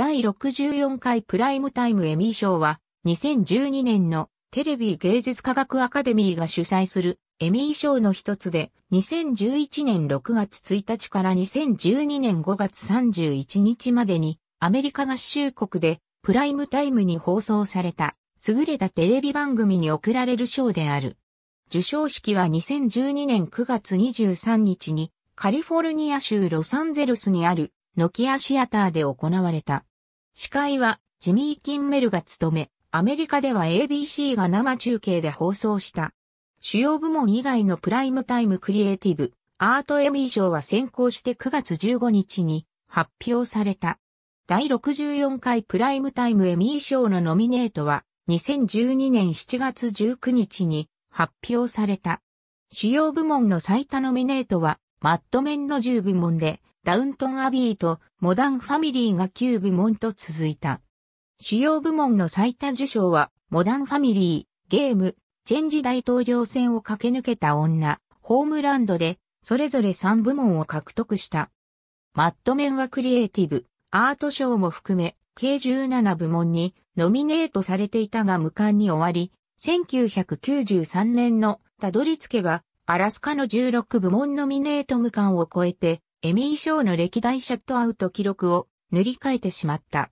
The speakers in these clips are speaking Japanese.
第64回プライムタイムエミー賞は、2012年のテレビ芸術科学アカデミーが主催するエミー賞の一つで、2011年6月1日から2012年5月31日までに、アメリカ合衆国でプライムタイムに放送された、優れたテレビ番組に贈られる賞である。受賞式は2012年9月23日に、カリフォルニア州ロサンゼルスにあるノキアシアターで行われた。司会はジミー・キンメルが務め、アメリカでは ABC が生中継で放送した。主要部門以外のプライムタイムクリエイティブ、アートエミー賞は先行して9月15日に発表された。第64回プライムタイムエミー賞のノミネートは2012年7月19日に発表された。主要部門の最多ノミネートはマッドメンの10部門でダウントンアビーとモダンファミリーが9部門と続いた。主要部門の最多受賞は、モダンファミリー、ゲーム、チェンジ大統領選を駆け抜けた女、ホームランドで、それぞれ3部門を獲得した。マットメンはクリエイティブ、アート賞も含め、計17部門にノミネートされていたが無冠に終わり、1993年のたどり着けば、アラスカの16部門ノミネート無冠を超えて、エミー賞の歴代シャットアウト記録を塗り替えてしまった。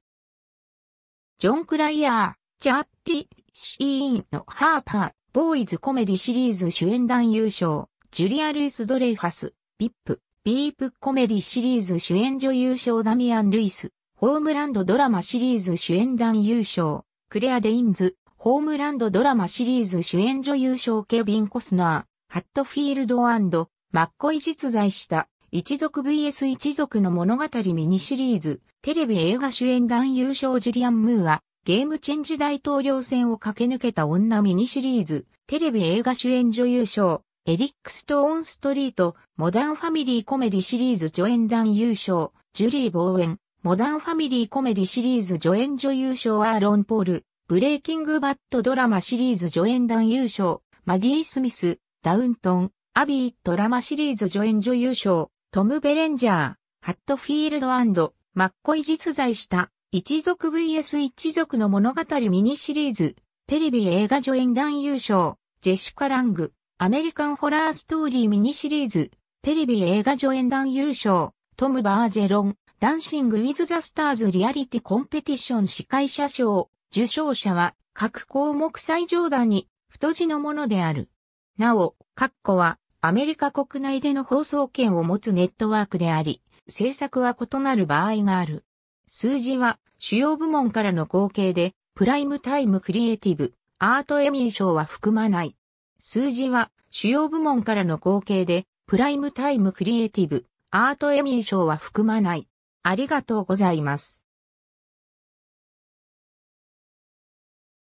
ジョン・クライアー、チャッー、シーンのハーパー、ボーイズコメディシリーズ主演男優賞、ジュリア・ルイス・ドレイファス、ビップ、ビープコメディシリーズ主演女優賞ダミアン・ルイス、ホームランドドラマシリーズ主演男優賞、クレア・デインズ、ホームランドドラマシリーズ主演女優賞ケビン・コスナー、ハットフィールドマッコイ実在した一族 VS 一族の物語ミニシリーズ、テレビ映画主演男優賞ジュリアン・ムーア、ゲームチェンジ大統領選を駆け抜けた女ミニシリーズ、テレビ映画主演女優賞、エリック・ストーン・ストリート、モダンファミリーコメディシリーズ助演男優賞、ジュリー・ボーエン、モダンファミリーコメディシリーズ助演女優賞アーロン・ポール、ブレイキング・バットドラマシリーズ助演男優賞、マギー・スミス、ダウントン、アビードラマシリーズ助演女優賞、トム・ベレンジャー、ハットフィールドマッコイ実在した一族 VS 一族の物語ミニシリーズ、テレビ映画助演男優賞、ジェシカ・ラング、アメリカンホラーストーリーミニシリーズ、テレビ映画助演男優賞、トム・バージェロン、ダンシング・ウィズ・ザ・スターズ・リアリティ・コンペティション司会者賞、受賞者は各項目最上段に太字のものである。なお、括弧はアメリカ国内での放送権を持つネットワークであり、制作は異なる場合がある。数字は主要部門からの合計で、プライムタイムクリエイティブ、アートエミー賞は含まない。数字は主要部門からの合計で、プライムタイムクリエイティブ、アートエミー賞は含まない。ありがとうございます。